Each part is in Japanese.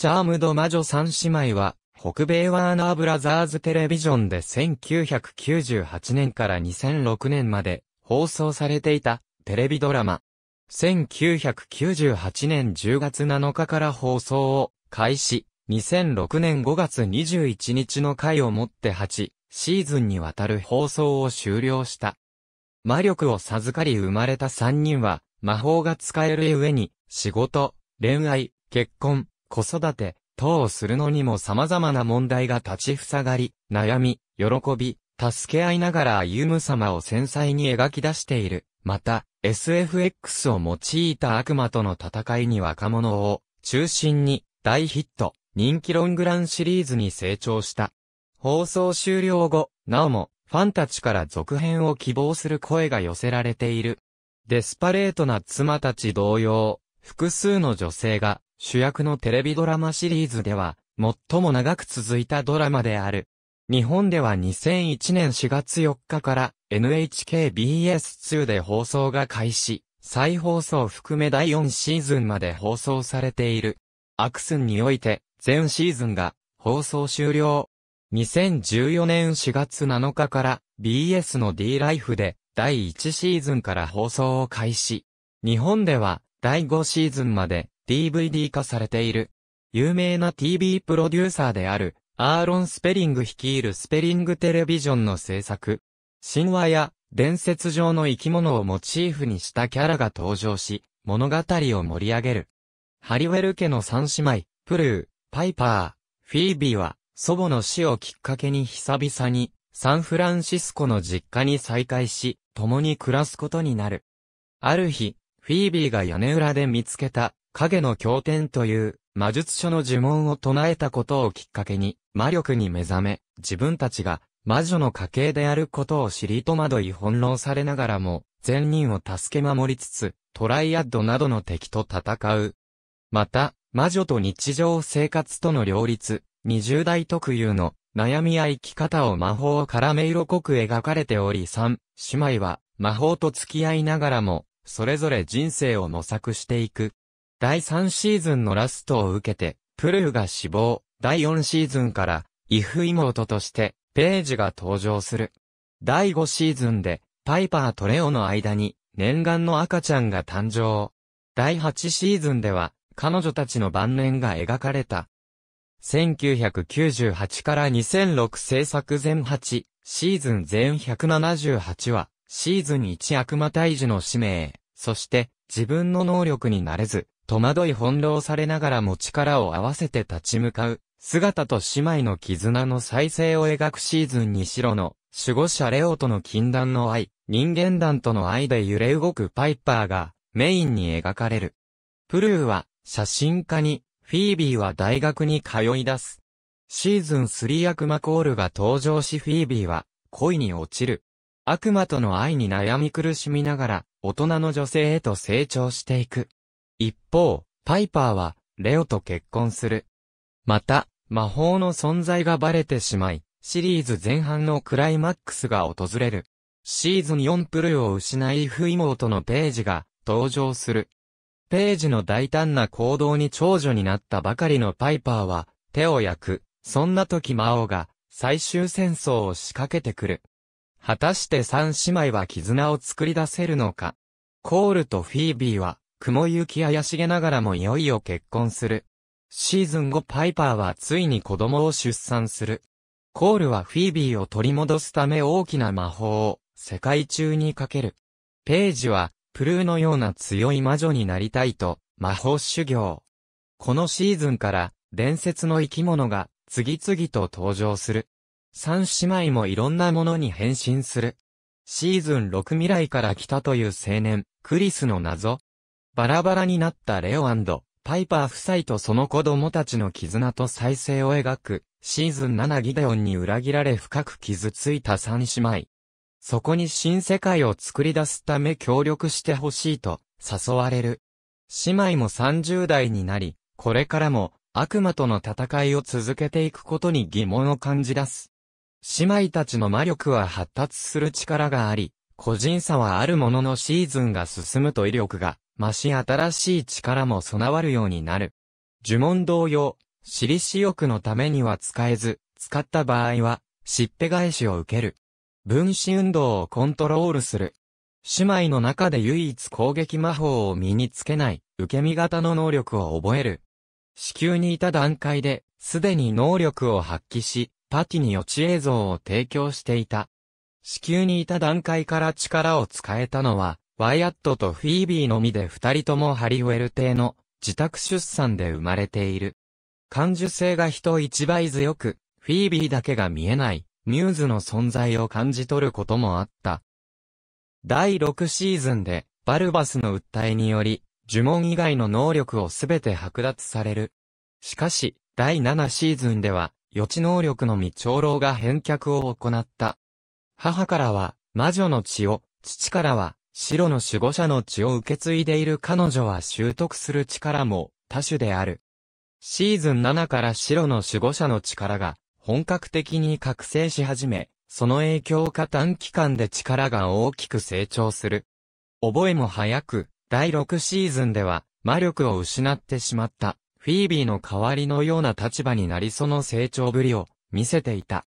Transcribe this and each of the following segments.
チャームド魔女三姉妹は、北米ワーナーブラザーズテレビジョンで1998年から2006年まで放送されていたテレビドラマ。1998年10月7日から放送を開始、2006年5月21日の回をもって8シーズンにわたる放送を終了した。魔力を授かり生まれた3人は魔法が使える上に仕事、恋愛、結婚、子育て、等をするのにも様々な問題が立ちふさがり、悩み、喜び、助け合いながら歩む様を繊細に描き出している。また、SFX を用いた悪魔との戦いに若者を中心に大ヒット、人気ロングランシリーズに成長した。放送終了後、なおもファンたちから続編を希望する声が寄せられている。デスパレートな妻たち同様、複数の女性が主役のテレビドラマシリーズでは、最も長く続いたドラマである。日本では2001年4月4日から NHKBS2 で放送が開始、再放送含め第4シーズンまで放送されている。アクスンにおいて、全シーズンが放送終了。2014年4月7日から BS の D ライフで第1シーズンから放送を開始。日本では第5シーズンまで DVD 化されている。有名な TV プロデューサーである、アーロン・スペリング率いるスペリングテレビジョンの制作。神話や伝説上の生き物をモチーフにしたキャラが登場し、物語を盛り上げる。ハリウェル家の三姉妹、プルー、パイパー、フィービーは、祖母の死をきっかけに久々に、サンフランシスコの実家に再会し、共に暮らすことになる。ある日、フィービーが屋根裏で見つけた、影の経典という魔術書の呪文を唱えたことをきっかけに魔力に目覚め、自分たちが魔女の家系であることを知り戸惑い翻弄されながらも、善人を助け守りつつ、トライアッドなどの敵と戦う。また、魔女と日常生活との両立、20代特有の悩みや生き方を魔法からめ色濃く描かれており3、姉妹は魔法と付き合いながらも、それぞれ人生を模索していく。第3シーズンのラストを受けて、プルーが死亡、第4シーズンから、イフ妹として、ページが登場する。第5シーズンで、パイパーとレオの間に、念願の赤ちゃんが誕生。第8シーズンでは、彼女たちの晩年が描かれた。1998から2006制作前8、シーズン全178話、シーズン1悪魔退治の使命、そして、自分の能力になれず、戸惑い翻弄されながらも力を合わせて立ち向かう、姿と姉妹の絆の再生を描くシーズンに白の、守護者レオとの禁断の愛、人間団との愛で揺れ動くパイパーが、メインに描かれる。プルーは、写真家に、フィービーは大学に通い出す。シーズン3悪魔コールが登場しフィービーは、恋に落ちる。悪魔との愛に悩み苦しみながら、大人の女性へと成長していく。一方、パイパーは、レオと結婚する。また、魔法の存在がバレてしまい、シリーズ前半のクライマックスが訪れる。シーズン4プルを失い不妹のページが登場する。ページの大胆な行動に長女になったばかりのパイパーは手を焼く。そんな時魔王が最終戦争を仕掛けてくる。果たして三姉妹は絆を作り出せるのか。コールとフィービーは雲行き怪しげながらもいよいよ結婚する。シーズン後パイパーはついに子供を出産する。コールはフィービーを取り戻すため大きな魔法を世界中にかける。ページはプルーのような強い魔女になりたいと魔法修行。このシーズンから伝説の生き物が次々と登場する。三姉妹もいろんなものに変身する。シーズン6未来から来たという青年、クリスの謎、バラバラになったレオパイパー夫妻とその子供たちの絆と再生を描く、シーズン7ギデオンに裏切られ深く傷ついた三姉妹。そこに新世界を作り出すため協力してほしいと誘われる。姉妹も30代になり、これからも悪魔との戦いを続けていくことに疑問を感じ出す。姉妹たちの魔力は発達する力があり、個人差はあるもののシーズンが進むと威力が増し新しい力も備わるようになる。呪文同様、私利私欲のためには使えず、使った場合は、しっぺ返しを受ける。分子運動をコントロールする。姉妹の中で唯一攻撃魔法を身につけない、受け身型の能力を覚える。子宮にいた段階で、すでに能力を発揮し、パティに予知映像を提供していた。子宮にいた段階から力を使えたのは、ワイアットとフィービーのみで二人ともハリウェル邸の自宅出産で生まれている。感受性が人一倍強く、フィービーだけが見えない、ミューズの存在を感じ取ることもあった。第6シーズンで、バルバスの訴えにより、呪文以外の能力をすべて剥奪される。しかし、第7シーズンでは、予知能力のみ長老が返却を行った。母からは、魔女の血を、父からは、白の守護者の血を受け継いでいる彼女は習得する力も多種である。シーズン7から白の守護者の力が本格的に覚醒し始め、その影響か短期間で力が大きく成長する。覚えも早く、第6シーズンでは魔力を失ってしまったフィービーの代わりのような立場になりその成長ぶりを見せていた。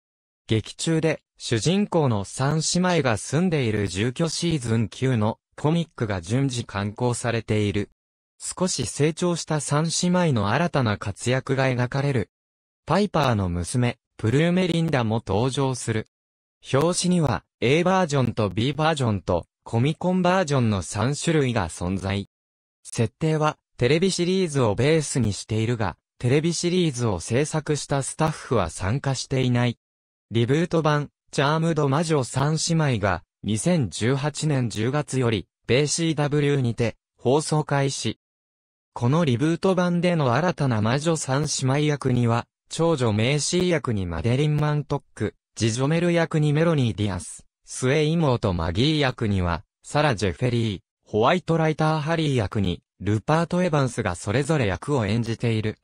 劇中で主人公の三姉妹が住んでいる住居シーズン9のコミックが順次刊行されている。少し成長した三姉妹の新たな活躍が描かれる。パイパーの娘、プルーメリンダも登場する。表紙には A バージョンと B バージョンとコミコンバージョンの3種類が存在。設定はテレビシリーズをベースにしているが、テレビシリーズを制作したスタッフは参加していない。リブート版、チャームド魔女三姉妹が、2018年10月より、シ CW にて、放送開始。このリブート版での新たな魔女三姉妹役には、長女メイシー役にマデリン・マントック、ジジョメル役にメロニー・ディアス、末妹マギー役には、サラ・ジェフェリー、ホワイトライター・ハリー役に、ルパート・エヴァンスがそれぞれ役を演じている。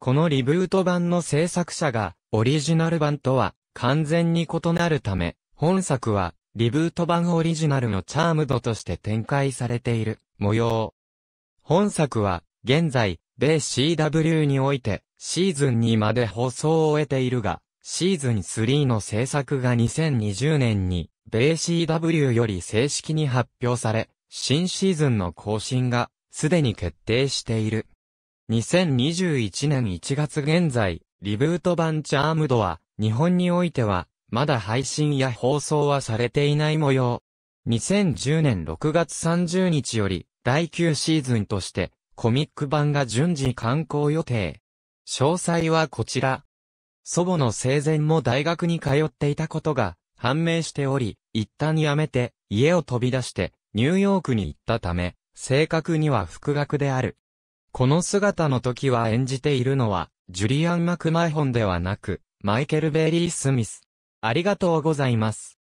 このリブート版の制作者が、オリジナル版とは完全に異なるため、本作は、リブート版オリジナルのチャームドとして展開されている模様。本作は、現在、米 CW において、シーズン2まで放送を終えているが、シーズン3の制作が2020年に、米 CW より正式に発表され、新シーズンの更新が、すでに決定している。2021年1月現在、リブート版チャームドは、日本においては、まだ配信や放送はされていない模様。2010年6月30日より、第9シーズンとして、コミック版が順次刊行予定。詳細はこちら。祖母の生前も大学に通っていたことが判明しており、一旦辞めて家を飛び出してニューヨークに行ったため、正確には復学である。この姿の時は演じているのは、ジュリアン・マクマイホンではなく、マイケル・ベリー・スミス。ありがとうございます。